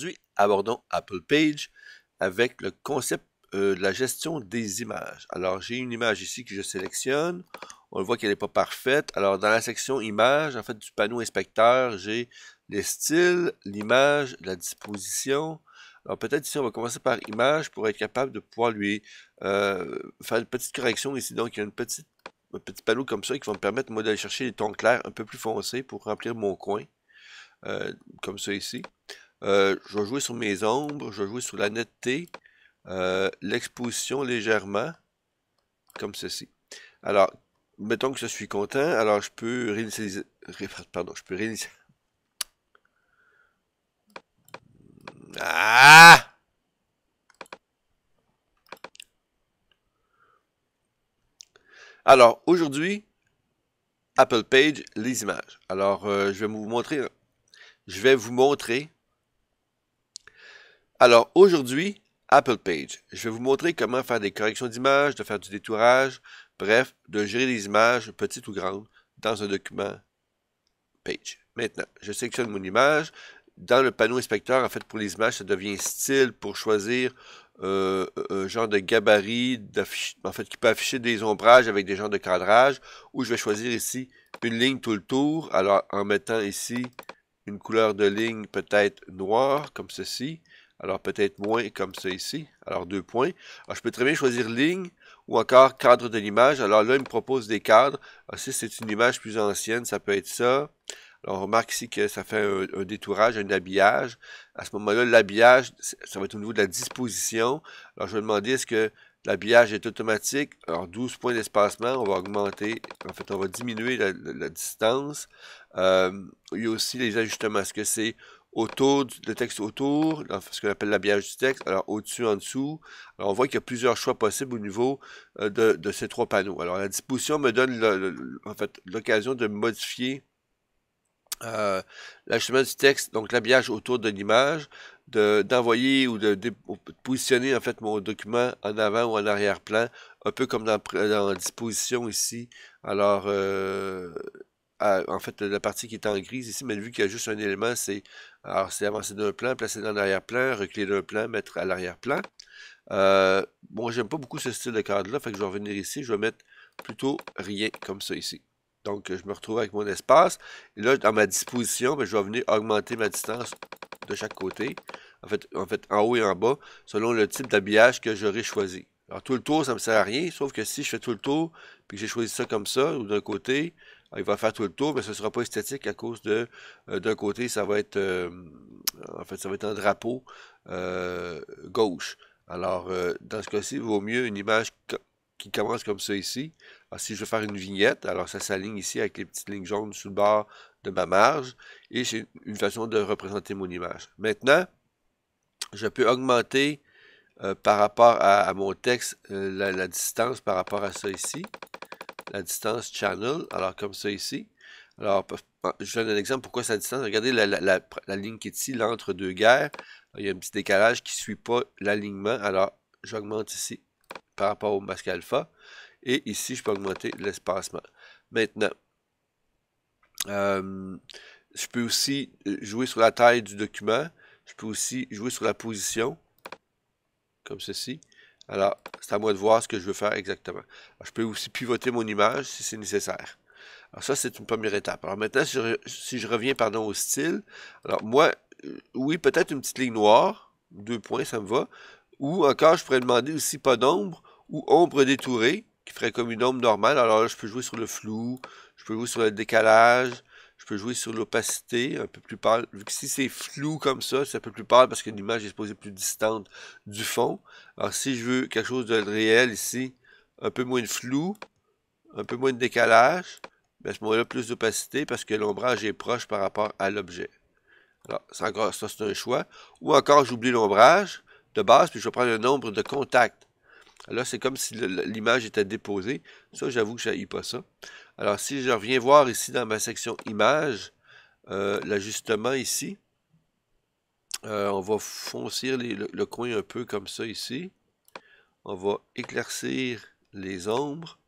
Aujourd'hui, abordons Apple Page avec le concept euh, de la gestion des images. Alors, j'ai une image ici que je sélectionne. On voit qu'elle n'est pas parfaite. Alors, dans la section Images, en fait, du panneau inspecteur, j'ai les styles, l'image, la disposition, alors peut-être ici, on va commencer par image pour être capable de pouvoir lui euh, faire une petite correction ici. Donc, il y a une petite, un petit panneau comme ça qui va me permettre, moi, d'aller chercher les tons clairs un peu plus foncés pour remplir mon coin. Euh, comme ça ici. Euh, je vais jouer sur mes ombres, je vais jouer sur la netteté, euh, l'exposition légèrement, comme ceci. Alors, mettons que je suis content, alors je peux réinitialiser... Pardon, je peux réinitialiser... Ah! Alors, aujourd'hui, Apple Page, les images. Alors, euh, je vais vous montrer... Je vais vous montrer alors aujourd'hui, Apple Page. Je vais vous montrer comment faire des corrections d'images, de faire du détourage, bref, de gérer les images, petites ou grandes, dans un document Page. Maintenant, je sélectionne mon image. Dans le panneau inspecteur, en fait, pour les images, ça devient style pour choisir euh, euh, un genre de gabarit en fait, qui peut afficher des ombrages avec des genres de cadrage, ou je vais choisir ici une ligne tout le tour, alors en mettant ici une couleur de ligne peut-être noire, comme ceci, alors peut-être moins comme ça ici. Alors deux points. Alors ah, je peux très bien choisir ligne ou encore cadre de l'image. Alors là, il me propose des cadres. Alors, ah, si c'est une image plus ancienne, ça peut être ça. Alors on remarque ici que ça fait un, détourage, un habillage. À ce moment-là, l'habillage, ça va être au niveau de la disposition. Alors je vais demander est-ce que l'habillage est automatique. Alors 12 points d'espacement, on va augmenter, en fait on va diminuer la, distance. Euh, il y a aussi les ajustements, est-ce que c'est autour du texte autour, ce qu'on appelle l'habillage du texte, alors au-dessus, en dessous. Alors on voit qu'il y a plusieurs choix possibles au niveau euh, de, ces trois panneaux. Alors la disposition me donne en fait l'occasion de modifier euh, du texte, donc l'habillage autour de l'image, d'envoyer ou de, positionner en fait mon document en avant ou en arrière-plan, un peu comme dans, la disposition ici. Alors euh, en fait, la partie qui est en grise ici, mais vu qu'il y a juste un élément, c'est avancer d'un plan, placer dans l'arrière-plan, reculer d'un plan, mettre à l'arrière-plan. Moi, euh, bon, j'aime pas beaucoup ce style de cadre-là, fait que je vais revenir ici, je vais mettre plutôt rien comme ça ici. Donc, je me retrouve avec mon espace. Et là, dans ma disposition, ben, je vais venir augmenter ma distance de chaque côté. En fait, en, fait, en haut et en bas, selon le type d'habillage que j'aurai choisi. Alors, tout le tour, ça ne me sert à rien, sauf que si je fais tout le tour, puis que j'ai choisi ça comme ça, ou d'un côté, ah, il va faire tout le tour, mais ce ne sera pas esthétique à cause de, euh, d'un côté, ça va être, euh, en fait, ça va être un drapeau euh, gauche. Alors, dans ce cas-ci, il vaut mieux une image qui commence comme ça ici. Alors, si je veux faire une vignette, alors ça s'aligne ici avec les petites lignes jaunes sous le bord de ma marge. Et c'est une façon de représenter mon image. Maintenant, je peux augmenter par rapport à, mon texte la, distance par rapport à ça ici la distance channel, alors comme ça ici. Alors, je donne un exemple pourquoi sa distance. Regardez la, ligne qui est ici, l'entre-deux guerres. Il y a un petit décalage qui ne suit pas l'alignement. Alors, j'augmente ici par rapport au masque alpha. Et ici, je peux augmenter l'espacement. Maintenant, euh, je peux aussi jouer sur la taille du document. Je peux aussi jouer sur la position, comme ceci. Alors, c'est à moi de voir ce que je veux faire exactement. je peux aussi pivoter mon image si c'est nécessaire. Alors ça, c'est une première étape. Alors maintenant, si je, reviens pardon, au style, alors moi, euh, oui, peut-être une petite ligne noire, deux points, ça me va. Ou encore, je pourrais demander aussi pas d'ombre ou ombre détourée, qui ferait comme une ombre normale. Alors je peux jouer sur le flou, je peux jouer sur le décalage, je peux jouer sur l'opacité, un peu plus pâle. Vu que si c'est flou comme ça, c'est un peu plus pâle parce que l'image est supposée plus distante du fond. Alors si je veux quelque chose de réel ici, un peu moins de flou, un peu moins de décalage, ben, à ce moment-là, plus d'opacité parce que l'ombrage est proche par rapport à l'objet. Alors, encore, ça c'est un choix. Ou encore, j'oublie l'ombrage de base, puis je vais prendre le nombre de contacts. Alors, c'est comme si l'image était déposée. Ça, j'avoue que je pas ça. Alors, si je reviens voir ici dans ma section Images, euh, l'ajustement ici, euh, on va foncir le, coin un peu comme ça ici. On va éclaircir les ombres.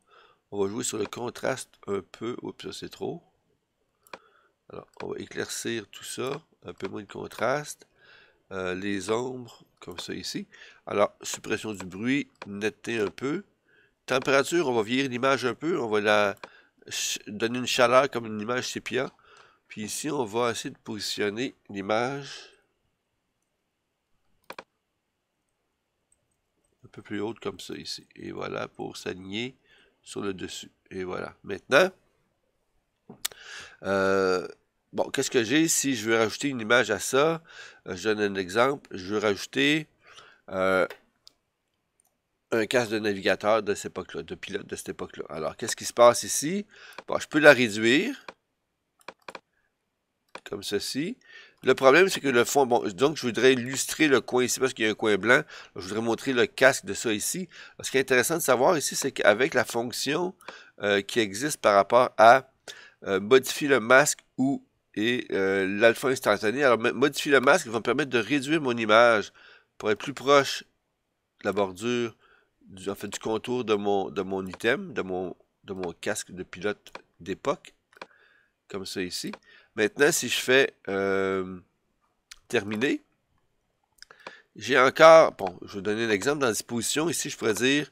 On va jouer sur le contraste un peu. Oups, ça c'est trop. Alors, on va éclaircir tout ça. Un peu moins de contraste. Euh, les ombres, comme ça ici. Alors, suppression du bruit, netteté un peu. Température, on va vieillir l'image un peu. On va la, donner une chaleur comme une image sépia. Puis ici, on va essayer de positionner l'image un peu plus haute comme ça ici. Et voilà, pour s'aligner sur le dessus. Et voilà. Maintenant, euh, bon, qu'est-ce que j'ai si je veux rajouter une image à ça? Euh, je donne un exemple. Je veux rajouter euh, un casque de navigateur de cette époque-là, de pilote de cette époque-là. Alors, qu'est-ce qui se passe ici? Bon, je peux la réduire, comme ceci. Le problème, c'est que le fond... Bon, donc, je voudrais illustrer le coin ici, parce qu'il y a un coin blanc. Je voudrais montrer le casque de ça ici. Ce qui est intéressant de savoir ici, c'est qu'avec la fonction euh, qui existe par rapport à euh, modifier le masque ou et euh, l'alpha instantané. Alors, modifier le masque va me permettre de réduire mon image pour être plus proche de la bordure du, fait, du contour de mon, de mon item, de mon, de mon casque de pilote d'époque, comme ça ici. Maintenant, si je fais euh, terminer, j'ai encore, bon, je vais vous donner un exemple dans disposition, ici je pourrais dire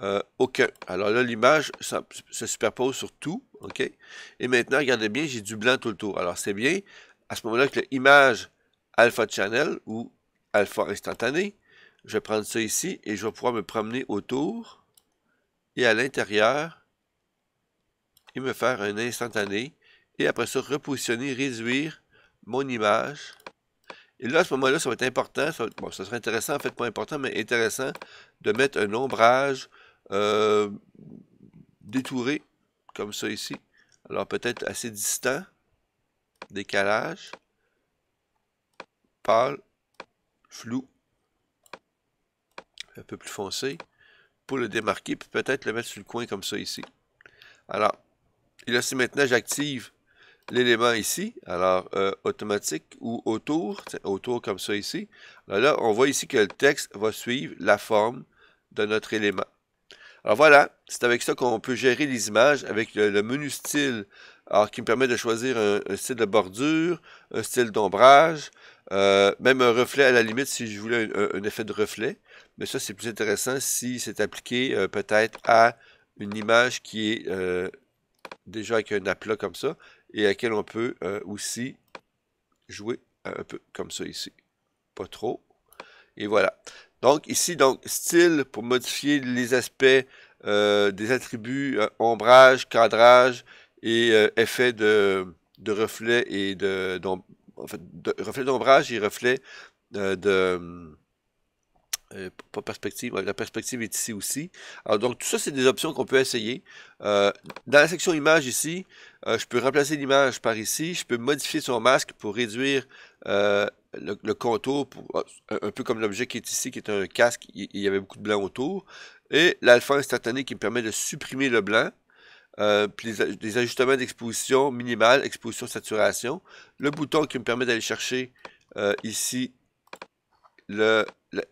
euh, aucun. Alors là, l'image se superpose sur tout, ok? Et maintenant, regardez bien, j'ai du blanc tout le tour. Alors c'est bien, à ce moment-là, que l'image alpha channel ou alpha instantané je vais prendre ça ici et je vais pouvoir me promener autour et à l'intérieur et me faire un instantané et après ça repositionner, réduire mon image. Et là, à ce moment-là, ça va être important, ça, bon, ça serait intéressant, en fait pas important, mais intéressant de mettre un ombrage euh, détouré, comme ça ici. Alors peut-être assez distant, décalage, pâle, flou, un peu plus foncé pour le démarquer, puis peut-être le mettre sur le coin comme ça ici. Alors, et là, si maintenant j'active l'élément ici, alors euh, automatique ou autour, autour comme ça ici, alors là, on voit ici que le texte va suivre la forme de notre élément. Alors voilà, c'est avec ça qu'on peut gérer les images avec le, menu style, alors qui me permet de choisir un, style de bordure, un style d'ombrage, euh, même un reflet à la limite si je voulais un effet de reflet mais ça, c'est plus intéressant si c'est appliqué euh, peut-être à une image qui est euh, déjà avec un aplat comme ça, et à laquelle on peut euh, aussi jouer un peu comme ça ici. Pas trop. Et voilà. Donc ici, donc style pour modifier les aspects des attributs ombrage, cadrage et effet de, de, reflet et de, en fait, de reflet d'ombrage et reflet de euh, pas perspective, la perspective est ici aussi. Alors, donc, tout ça, c'est des options qu'on peut essayer. Euh, dans la section images ici, euh, je peux remplacer l'image par ici. Je peux modifier son masque pour réduire le, contour, ah, un peu comme l'objet qui est ici, qui est un casque. Il, y avait beaucoup de blanc autour. Et l'alpha instantané qui me permet de supprimer le blanc. puis les, les ajustements d'exposition minimale, exposition saturation. Le bouton qui me permet d'aller chercher ici le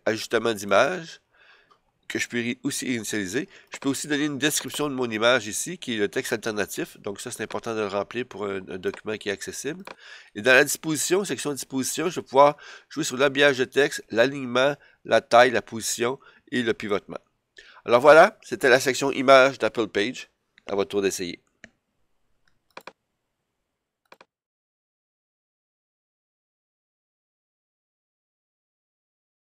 l'ajustement d'image que je peux aussi initialiser. Je peux aussi donner une description de mon image ici, qui est le texte alternatif. Donc ça, c'est important de le remplir pour un, document qui est accessible. Et dans la disposition, section disposition, je vais pouvoir jouer sur l'habillage de texte, l'alignement, la taille, la position et le pivotement. Alors voilà, c'était la section image d'Apple Page. À votre tour d'essayer.